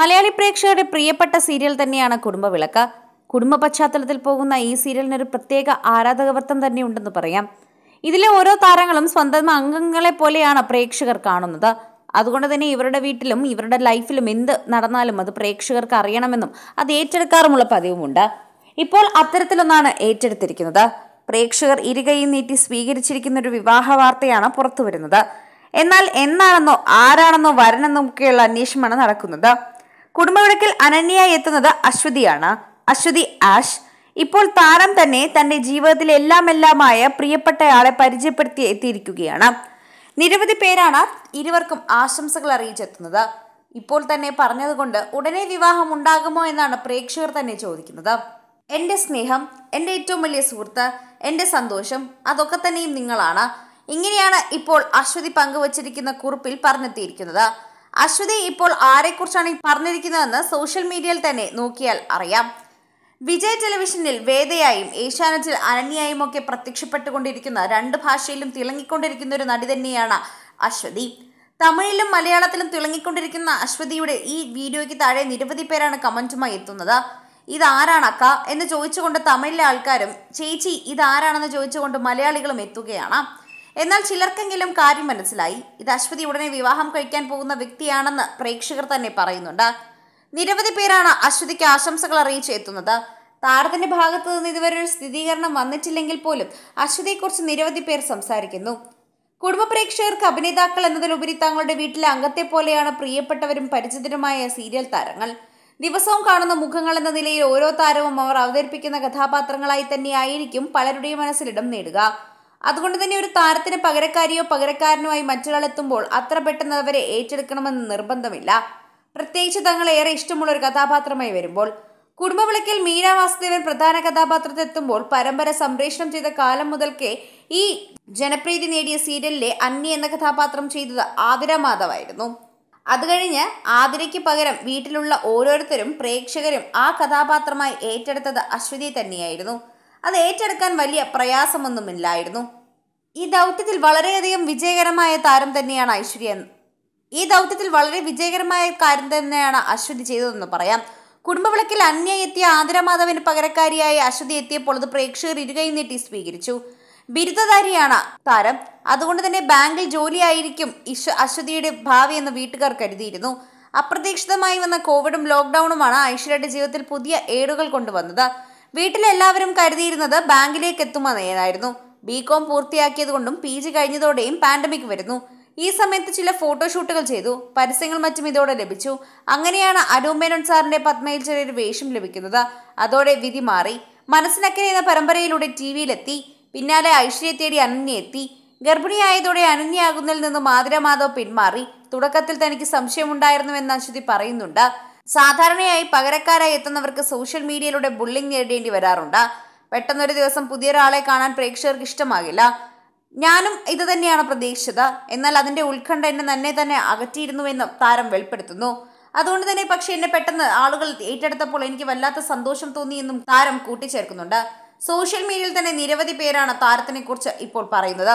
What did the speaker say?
മലയാളി പ്രേക്ഷകരുടെ പ്രിയപ്പെട്ട സീരിയൽ തന്നെയാണ് കുടുംബവിളക്ക് കുടുംബ പശ്ചാത്തലത്തിൽ പോകുന്ന ഈ സീരിയലിന് ഒരു പ്രത്യേക ആരാധകവർത്തം ഉണ്ടെന്ന് പറയാം ഇതിലെ ഓരോ താരങ്ങളും സ്വന്തം അംഗങ്ങളെ പോലെയാണ് പ്രേക്ഷകർ കാണുന്നത് അതുകൊണ്ട് തന്നെ ഇവരുടെ വീട്ടിലും ഇവരുടെ ലൈഫിലും എന്ത് നടന്നാലും അത് പ്രേക്ഷകർക്ക് അറിയണമെന്നും അത് ഏറ്റെടുക്കാറുമുള്ള പതിവുമുണ്ട് ഇപ്പോൾ അത്തരത്തിലൊന്നാണ് ഏറ്റെടുത്തിരിക്കുന്നത് പ്രേക്ഷകർ ഇരുകയും നീട്ടി സ്വീകരിച്ചിരിക്കുന്ന ഒരു വിവാഹ വാർത്തയാണ് പുറത്തുവരുന്നത് എന്നാൽ എന്നാണെന്നോ ആരാണെന്നോ വരനെന്നോ ഒക്കെയുള്ള അന്വേഷണമാണ് നടക്കുന്നത് കുടുംബവിളക്കിൽ അനന്യയായി എത്തുന്നത് അശ്വതിയാണ് അശ്വതി ആഷ് ഇപ്പോൾ താരം തന്നെ തന്റെ ജീവിതത്തിലെ എല്ലാം എല്ലാമായ പ്രിയപ്പെട്ടയാളെ പരിചയപ്പെടുത്തി എത്തിയിരിക്കുകയാണ് നിരവധി പേരാണ് ഇരുവർക്കും ആശംസകൾ അറിയിച്ചെത്തുന്നത് ഇപ്പോൾ തന്നെ പറഞ്ഞതുകൊണ്ട് ഉടനെ വിവാഹം ഉണ്ടാകുമോ എന്നാണ് പ്രേക്ഷകർ തന്നെ ചോദിക്കുന്നത് എൻ്റെ സ്നേഹം എൻ്റെ ഏറ്റവും വലിയ സുഹൃത്ത് എൻ്റെ സന്തോഷം അതൊക്കെ തന്നെയും നിങ്ങളാണ് ഇങ്ങനെയാണ് ഇപ്പോൾ അശ്വതി പങ്കുവച്ചിരിക്കുന്ന കുറിപ്പിൽ പറഞ്ഞെത്തിയിരിക്കുന്നത് അശ്വതി ഇപ്പോൾ ആരെക്കുറിച്ചാണ് പറഞ്ഞിരിക്കുന്നതെന്ന് സോഷ്യൽ മീഡിയയിൽ തന്നെ നോക്കിയാൽ അറിയാം വിജയ് ടെലിവിഷനിൽ വേദയായും ഏഷ്യാനെറ്റിൽ അനന്യായും ഒക്കെ പ്രത്യക്ഷപ്പെട്ടുകൊണ്ടിരിക്കുന്ന രണ്ട് ഭാഷയിലും തിളങ്ങിക്കൊണ്ടിരിക്കുന്ന ഒരു നടി തന്നെയാണ് അശ്വതി തമിഴിലും മലയാളത്തിലും തിളങ്ങിക്കൊണ്ടിരിക്കുന്ന അശ്വതിയുടെ ഈ വീഡിയോയ്ക്ക് താഴെ നിരവധി പേരാണ് കമൻറ്റുമായി എത്തുന്നത് ഇതാരാണക്ക എന്ന് ചോദിച്ചുകൊണ്ട് തമിഴിലെ ആൾക്കാരും ചേച്ചി ഇതാരാണെന്ന് ചോദിച്ചുകൊണ്ട് മലയാളികളും എത്തുകയാണ് എന്നാൽ ചിലർക്കെങ്കിലും കാര്യം മനസ്സിലായി ഇത് അശ്വതി ഉടനെ വിവാഹം കഴിക്കാൻ പോകുന്ന വ്യക്തിയാണെന്ന് പ്രേക്ഷകർ തന്നെ പറയുന്നുണ്ട് നിരവധി പേരാണ് അശ്വതിക്ക് ആശംസകൾ അറിയിച്ച് എത്തുന്നത് താരത്തിന്റെ ഭാഗത്ത് നിന്ന് ഇതുവരെ ഒരു സ്ഥിരീകരണം വന്നിട്ടില്ലെങ്കിൽ പോലും അശ്വതിയെക്കുറിച്ച് നിരവധി പേർ സംസാരിക്കുന്നു കുടുംബ പ്രേക്ഷകർക്ക് അഭിനേതാക്കൾ എന്നതിലുപരി തങ്ങളുടെ വീട്ടിലെ അംഗത്തെ പോലെയാണ് പ്രിയപ്പെട്ടവരും പരിചിതരുമായ സീരിയൽ താരങ്ങൾ ദിവസവും കാണുന്ന മുഖങ്ങൾ എന്ന നിലയിൽ ഓരോ താരവും അവർ അവതരിപ്പിക്കുന്ന കഥാപാത്രങ്ങളായി തന്നെയായിരിക്കും പലരുടെയും മനസ്സിലിടം നേടുക അതുകൊണ്ട് തന്നെ ഒരു താരത്തിന് പകരക്കാരിയോ പകരക്കാരനോ ആയി മറ്റൊരാളെത്തുമ്പോൾ അത്ര പെട്ടെന്ന് അവരെ ഏറ്റെടുക്കണമെന്ന് നിർബന്ധമില്ല പ്രത്യേകിച്ച് തങ്ങൾ ഏറെ ഇഷ്ടമുള്ള ഒരു കഥാപാത്രമായി വരുമ്പോൾ കുടുംബവിളക്കിൽ മീര വാസുദേവൻ പ്രധാന കഥാപാത്രത്തെത്തുമ്പോൾ പരമ്പര സംപ്രേഷണം ചെയ്ത കാലം മുതൽക്കേ ഈ ജനപ്രീതി നേടിയ സീരിയലിലെ അന്യ എന്ന കഥാപാത്രം ചെയ്തത് ആതിര മാധവായിരുന്നു അത് കഴിഞ്ഞ് ആതിരയ്ക്ക് പകരം വീട്ടിലുള്ള ഓരോരുത്തരും പ്രേക്ഷകരും ആ കഥാപാത്രമായി ഏറ്റെടുത്തത് അശ്വതി തന്നെയായിരുന്നു അത് ഏറ്റെടുക്കാൻ വലിയ പ്രയാസമൊന്നുമില്ലായിരുന്നു ഈ ദൗത്യത്തിൽ വളരെയധികം വിജയകരമായ താരം തന്നെയാണ് ഐശ്വര്യ ഈ ദൗത്യത്തിൽ വളരെ വിജയകരമായ കാര്യം തന്നെയാണ് അശ്വതി ചെയ്തതെന്ന് പറയാം കുടുംബവിളക്കിൽ അന്യ എത്തിയ ആന്ധ്രമാധവന് പകരക്കാരിയായി അശ്വതി എത്തിയപ്പോൾ അത് പ്രേക്ഷകർ ഇരുകൈ നീട്ടി സ്വീകരിച്ചു ബിരുദധാരിയാണ് താരം അതുകൊണ്ട് തന്നെ ബാങ്കിൽ ജോലിയായിരിക്കും ഇഷ് അശ്വതിയുടെ ഭാവി എന്ന് വീട്ടുകാർ കരുതിയിരുന്നു അപ്രതീക്ഷിതമായി വന്ന കോവിഡും ലോക്ക്ഡൌണുമാണ് ഐശ്വര്യയുടെ ജീവിതത്തിൽ പുതിയ ഏടുകൾ കൊണ്ടുവന്നത് വീട്ടിലെല്ലാവരും കരുതിയിരുന്നത് ബാങ്കിലേക്ക് എത്തുമെന്നേതായിരുന്നു ബി കോം പൂർത്തിയാക്കിയതുകൊണ്ടും പി ജി കഴിഞ്ഞതോടെയും പാൻഡമിക് വരുന്നു ഈ സമയത്ത് ചില ഫോട്ടോഷൂട്ടുകൾ ചെയ്തു പരസ്യങ്ങൾ മറ്റും ഇതോടെ ലഭിച്ചു അങ്ങനെയാണ് അരൂമേനോൻ സാറിന്റെ പത്മയിൽ ചെറിയൊരു വേഷം ലഭിക്കുന്നത് അതോടെ വിധി മാറി മനസ്സിനക്കരെ എന്ന പരമ്പരയിലൂടെ ടി വിയിലെത്തി പിന്നാലെ ഐശ്വര്യ തേടി അനന്യ എത്തി ഗർഭിണിയായതോടെ അനന്യയാകുന്നതിൽ നിന്ന് മാധുര പിന്മാറി തുടക്കത്തിൽ തനിക്ക് സംശയമുണ്ടായിരുന്നുവെന്ന് അശ്വതി പറയുന്നുണ്ട് സാധാരണയായി പകരക്കാരായി എത്തുന്നവർക്ക് സോഷ്യൽ മീഡിയയിലൂടെ ബുള്ളിംഗ് നേരിടേണ്ടി വരാറുണ്ട് പെട്ടെന്നൊരു ദിവസം പുതിയൊരാളെ കാണാൻ പ്രേക്ഷകർക്ക് ഇഷ്ടമാകില്ല ഞാനും ഇത് തന്നെയാണ് പ്രതീക്ഷിച്ചത് എന്നാൽ അതിന്റെ ഉത്കണ്ഠ എന്നെ തന്നെ തന്നെ അകറ്റിയിരുന്നുവെന്നും താരം വെളിപ്പെടുത്തുന്നു അതുകൊണ്ട് തന്നെ പക്ഷേ എന്നെ പെട്ടെന്ന് ആളുകൾ ഏറ്റെടുത്തപ്പോൾ എനിക്ക് വല്ലാത്ത സന്തോഷം തോന്നിയെന്നും താരം കൂട്ടിച്ചേർക്കുന്നുണ്ട് സോഷ്യൽ മീഡിയയിൽ തന്നെ നിരവധി പേരാണ് താരത്തിനെ കുറിച്ച് ഇപ്പോൾ പറയുന്നത്